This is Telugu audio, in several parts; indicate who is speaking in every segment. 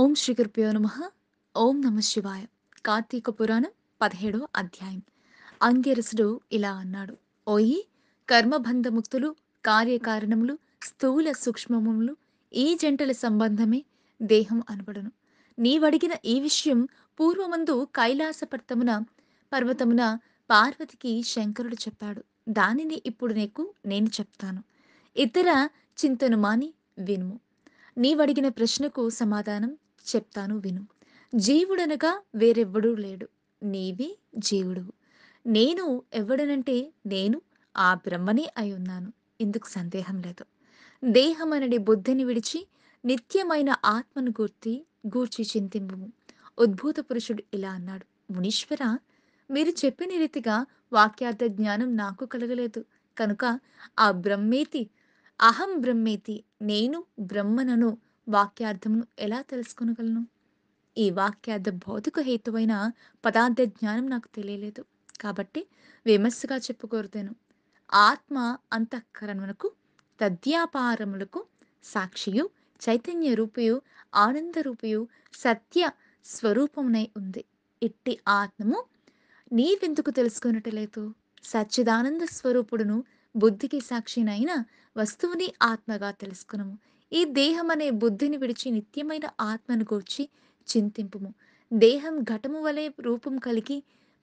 Speaker 1: ఓం శ్రీ గురుభ్యో నమ ఓం నమ శివాయ కార్తీక పురాణం పదిహేడవ అధ్యాయం అంగిరసుడు ఇలా అన్నాడు ఓయి కర్మబంధముక్తులు కార్యకారణములు స్థూల సూక్ష్మములు ఈ జంటల సంబంధమే దేహం అనబడును నీవడిగిన ఈ విషయం పూర్వమందు కైలాస పర్వతమున పార్వతికి శంకరుడు చెప్పాడు దానిని ఇప్పుడు నీకు నేను చెప్తాను ఇతర చింతను మాని వినుము నీవడిగిన ప్రశ్నకు సమాధానం చెప్తాను విను జీవుడనగా వేరెవ్వడూ లేడు నీవి జీవుడు నేను ఎవడనంటే నేను ఆ బ్రహ్మనే అయి ఉన్నాను ఇందుకు సందేహం లేదు దేహమనడి బుద్ధిని విడిచి నిత్యమైన ఆత్మను గుర్తి గూర్చి చింతింపు ఉద్భూత పురుషుడు ఇలా అన్నాడు మునీశ్వర మీరు చెప్పిన రీతిగా వాక్యార్థ జ్ఞానం నాకు కలగలేదు కనుక ఆ బ్రహ్మేతి అహం బ్రహ్మేతి నేను బ్రహ్మనను వాక్యార్థమును ఎలా తెలుసుకునగలను ఈ వాక్యార్థ భౌతిక హేతువైన పదార్థ జ్ఞానం నాకు తెలియలేదు కాబట్టి విమర్శగా చెప్పుకోరుతాను ఆత్మ అంతఃకరణకు తద్యాపారములకు సాక్షియు చైతన్య రూపయు ఆనంద రూపయు సత్య స్వరూపమునై ఉంది ఇట్టి ఆత్మము నీవెందుకు తెలుసుకున్నట్టు లేదు సచ్చిదానంద స్వరూపుడును బుద్ధికి సాక్షినైన వస్తువుని ఆత్మగా తెలుసుకునము ఈ దేహం అనే బుద్ధిని విడిచి నిత్యమైన ఆత్మను గూర్చి చింతింపుము దేహం ఘటము వలె రూపం కలిగి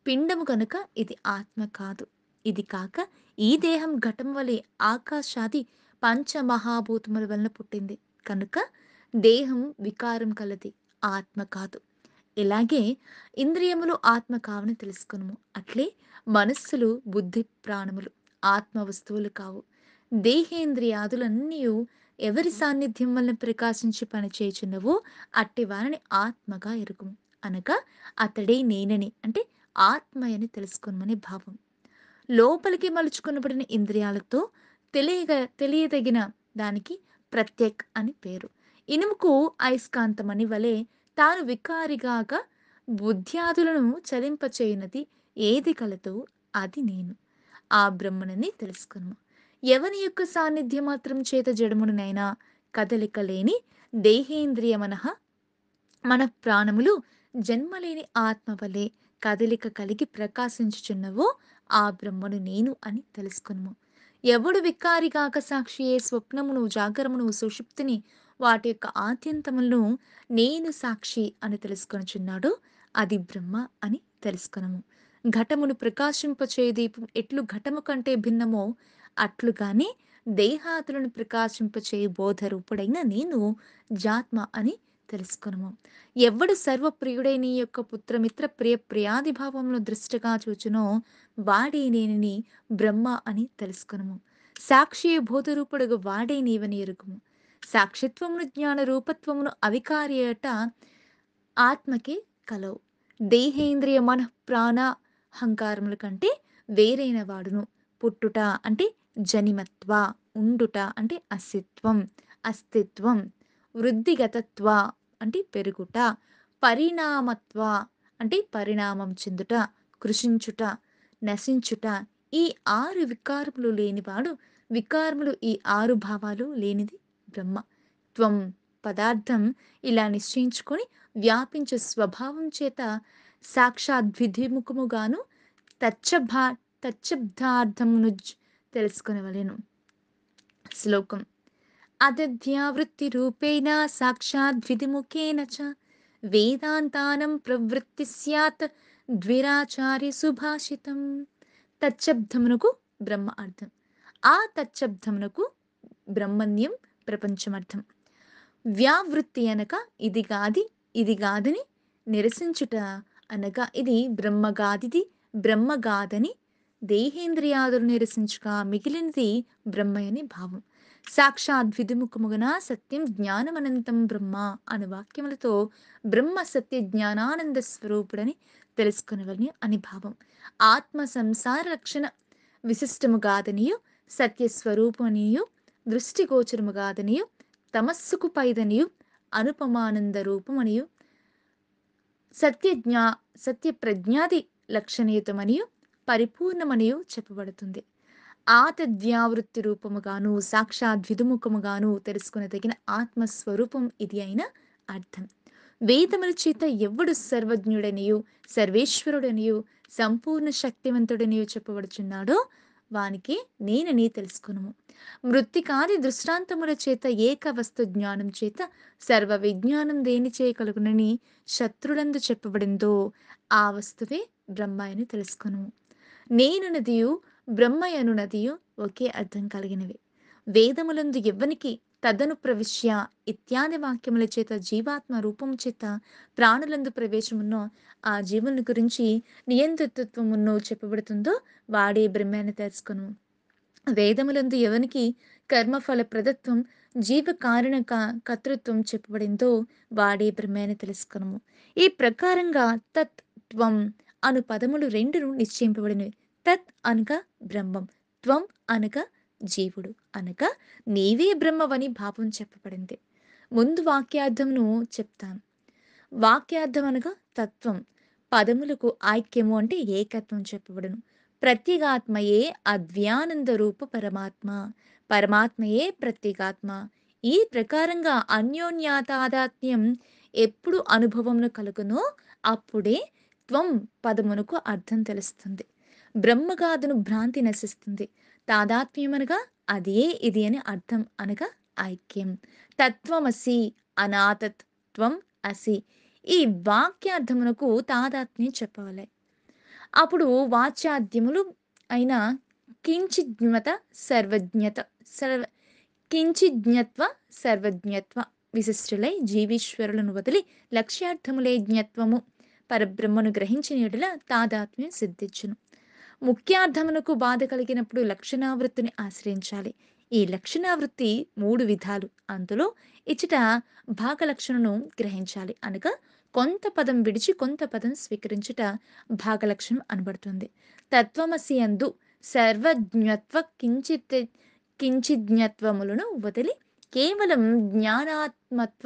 Speaker 1: పిండము కనుక ఇది ఆత్మ కాదు ఇది కాక ఈ దేహం ఘటం వలె ఆకాశాది పంచమహాభూతముల వలన పుట్టింది కనుక దేహం వికారం కలది ఆత్మ కాదు ఇలాగే ఇంద్రియములు ఆత్మ కావని తెలుసుకును అట్లే మనస్సులు బుద్ధి ప్రాణములు ఆత్మ వస్తువులు కావు దేహేంద్రియాదులన్నీ ఎవరి సాన్నిధ్యం వలన ప్రకాశించి పనిచేయుచున్నవో అట్టి వారిని ఆత్మగా ఎరుగు అనగా అతడే నేనని అంటే ఆత్మయని తెలుసుకునమని భావం లోపలికి మలుచుకునబడిన ఇంద్రియాలతో తెలియగ తెలియదగిన దానికి ప్రత్యేక్ అని పేరు ఇనుముకు అయస్కాంతం అని వలె తాను వికారిగాక బుద్ధ్యాదులను చలింపచేయనది ఏది కలతో అది నేను ఆ బ్రహ్మనని తెలుసుకును ఎవని యొక్క సాన్నిధ్యం మాత్రం చేత జడమునైనా కదలిక లేని దేహేంద్రియ మనహ మన ప్రాణములు జన్మలేని ఆత్మ వలె కదలిక కలిగి ప్రకాశించుచున్నవో ఆ బ్రహ్మను నేను అని తెలుసుకును ఎవడు వికారిగాక సాక్షియే స్వప్నమును జాగరమును సుషుప్తిని వాటి యొక్క ఆద్యంతములను నేను సాక్షి అని తెలుసుకొనిచున్నాడు అది బ్రహ్మ అని తెలుసుకున్నాము ఘటమును ప్రకాశింపచే దీపం ఎట్లు ఘటము కంటే భిన్నమో అట్లుగానే దేహాతులను ప్రకాశింపచే రూపుడైన నేను జాత్మ అని తెలుసుకును ఎవడు ప్రియుడైన యొక్క పుత్రమిత్ర ప్రియ ప్రియాదిభావంలో దృష్టిగా చూచునో వాడే నేనిని బ్రహ్మ అని తెలుసుకును సాక్షి బోధరూపుడుగు వాడే నీవని ఎరుగుము సాక్షిత్వమును జ్ఞాన రూపత్వమును అవికార్యట ఆత్మకి కలవు దేహేంద్రియ మన ప్రాణ అహంకారముల కంటే వేరైన వాడును పుట్టుట అంటే జనిమత్వ ఉండుట అంటే అస్తిత్వం అస్తిత్వం వృద్ధిగతత్వ అంటే పెరుగుట పరిణామత్వ అంటే పరిణామం చెందుట కృషించుట నశించుట ఈ ఆరు వికారములు లేనివాడు వికారములు ఈ ఆరు భావాలు లేనిది బ్రహ్మ త్వం పదార్థం ఇలా నిశ్చయించుకొని వ్యాపించే స్వభావం చేత సాక్షాత్ విధిముఖముగాను తచ్చభా తచ్చబ్దార్థమును తెలుసుకునవలేను శ్లోకం అదధ్యావృత్తి రూపేణ సాక్షాత్ విధిముఖేన చ వేదాంతానం ప్రవృత్తి సత్ ద్విరాచార్య సుభాషితం తచ్చబ్దమునకు బ్రహ్మ అర్థం ఆ తచ్చబ్దమునకు బ్రహ్మణ్యం ప్రపంచమర్థం వ్యావృత్తి అనక ఇది కాది ఇది కాదని నిరసించుట అనగా ఇది బ్రహ్మగాదిది బ్రహ్మగాదని దేహేంద్రియాదులు నిరసించక మిగిలినది బ్రహ్మయని భావం సాక్షాత్ విధిముఖముగన సత్యం జ్ఞానమనంతం బ్రహ్మ అను వాక్యములతో బ్రహ్మ సత్య జ్ఞానానంద స్వరూపుడని తెలుసుకునవని అని భావం ఆత్మ సంసార రక్షణ విశిష్టముగాదనియు సత్యస్వరూపమనియు గాదనియు తమస్సుకు పైదనియు అనుపమానంద రూపమనియు సత్యజ్ఞ సత్యప్రజ్ఞాది లక్షణీయుతమనియు పరిపూర్ణమనియు చెప్పబడుతుంది ఆతద్యావృత్తి రూపముగాను సాక్షాత్ విధుముఖముగాను తెలుసుకునదగిన ఆత్మస్వరూపం ఇది అయిన అర్థం వేదముల చేత ఎవడు సర్వజ్ఞుడనియు సర్వేశ్వరుడనియు సంపూర్ణ శక్తివంతుడనియో చెప్పబడుచున్నాడో వానికి నేనని తెలుసుకును మృత్తికాది దృష్టాంతముల చేత ఏకవస్తు జ్ఞానం చేత సర్వ విజ్ఞానం దేని చేయగలుగునని శత్రులందు చెప్పబడిందో ఆ వస్తువే బ్రహ్మయని తెలుసుకును నేను నదియు బ్రహ్మయను నదియు ఒకే అర్థం కలిగినవి వేదములందు ఎవ్వనికి తదను ప్రవిశ్య ఇత్యాది వాక్యముల చేత జీవాత్మ రూపం చేత ప్రాణులందు ప్రవేశమున్నో ఆ జీవుని గురించి నియంతృత్వమున్నో చెప్పబడుతుందో వాడే బ్రహ్మాన్ని తెలుసుకును వేదములందు ఎవనికి కర్మఫల ప్రదత్వం జీవ కారణ కర్తృత్వం చెప్పబడిందో వాడే బ్రహ్మేణ తెలుసుకునము ఈ ప్రకారంగా తత్ త్వం అను పదములు రెండును నిశ్చయింపబడినవి తత్ అనగా బ్రహ్మం త్వం అనగా జీవుడు అనగా నీవే బ్రహ్మవని భావం చెప్పబడింది ముందు వాక్యార్థమును చెప్తాను వాక్యార్థం అనగా తత్వం పదములకు ఐక్యము అంటే ఏకత్వం చెప్పబడును ప్రత్యేగాత్మయే అద్వ్యానంద రూప పరమాత్మ పరమాత్మయే ప్రత్యేగాత్మ ఈ ప్రకారంగా అన్యోన్యాతాదాత్మ్యం ఎప్పుడు అనుభవమును కలుగునో అప్పుడే త్వం పదమునకు అర్థం తెలుస్తుంది బ్రహ్మగాదును భ్రాంతి నశిస్తుంది తాదాత్మ్యం అనగా అదే ఇది అని అర్థం అనగా ఐక్యం తత్వమసి అనాథత్వం అసి ఈ వాక్యార్థమునకు తాదాత్మ్యం చెప్పవలే అప్పుడు వాచాద్యములు అయిన కించిజ్ఞత సర్వజ్ఞత సర్వ కించిజ్ఞత్వ సర్వజ్ఞత్వ విశిష్టులై జీవీశ్వరులను వదిలి లక్ష్యార్థములే జ్ఞత్వము పరబ్రహ్మను గ్రహించినట్ల తాదాత్మ్యం సిద్ధించును ముఖ్యార్థమునకు బాధ కలిగినప్పుడు లక్షణావృత్తిని ఆశ్రయించాలి ఈ లక్షణావృత్తి మూడు విధాలు అందులో ఇచ్చట భాగలక్షణను గ్రహించాలి అనగా కొంత పదం విడిచి కొంత పదం స్వీకరించుట భాగలక్షణం అనబడుతుంది తత్వమసి అందు సర్వజ్ఞత్వ కించిత్ కించిజ్ఞత్వములను వదిలి కేవలం జ్ఞానాత్మత్వ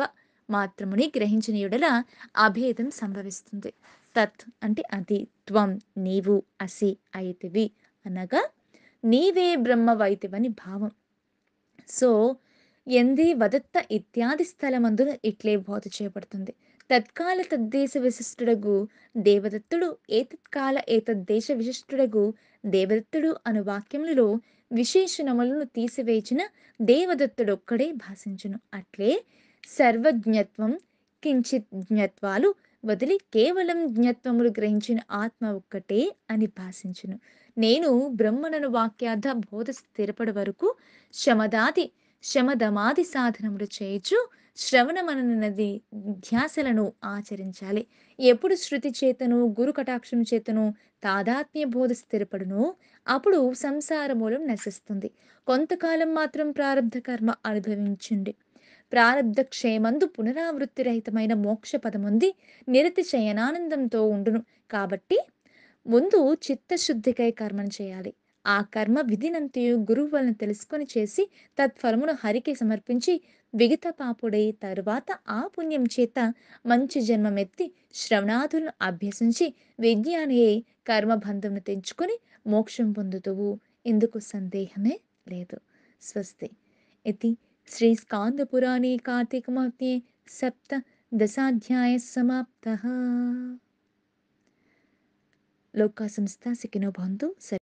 Speaker 1: మాత్రముని గ్రహించిన ఎడల అభేదం సంభవిస్తుంది తత్ అంటే అది త్వం నీవు అసి అయితివి అనగా నీవే బ్రహ్మ వైతివని భావం సో ఎందే వదత్త ఇత్యాది స్థలమందున ఇట్లే బోధ చేయబడుతుంది తత్కాల తద్దేశ విశిష్టుడగు దేవదత్తుడు ఏతత్కాల ఏతద్దేశ విశిష్టుడగు దేవదత్తుడు అను వాక్యములలో విశేషణములను తీసివేచిన దేవదత్తుడొక్కడే భాషించును అట్లే సర్వజ్ఞత్వం కించిత్ జ్ఞత్వాలు వదిలి కేవలం జ్ఞత్వములు గ్రహించిన ఆత్మ ఒక్కటే అని భాషించును నేను బ్రహ్మనను వాక్యార్థ బోధ స్థిరపడి వరకు శమదాది శమదమాది సాధనములు చేయొచ్చు శ్రవణమననున్నది ధ్యాసలను ఆచరించాలి ఎప్పుడు శృతి చేతను గురు కటాక్షం చేతను తాదాత్మ్య బోధ స్థిరపడును అప్పుడు సంసార మూలం నశిస్తుంది కొంతకాలం మాత్రం ప్రారంధ కర్మ అనుభవించండి ప్రారంధ క్షేమందు పునరావృత్తి రహితమైన మోక్ష పదముంది నిరతి శయనానందంతో ఉండును కాబట్టి ముందు చిత్తశుద్ధికై కర్మను చేయాలి ఆ కర్మ విధినంతయు గురువు వలన తెలుసుకొని చేసి తత్ఫలమును హరికి సమర్పించి విగత పాపుడై తరువాత ఆ పుణ్యం చేత మంచి జన్మమెత్తి శ్రవణాదులను అభ్యసించి విజ్ఞాని అయి కర్మబంధమును తెంచుకొని మోక్షం పొందుతువు ఇందుకు సందేహమే లేదు స్వస్తి ఇది శ్రీ స్కాంద కార్తీక కార్తీకమాత్యే సప్త దశాధ్యాయ సమాప్త లోకా సంస్థ సికినో బంధు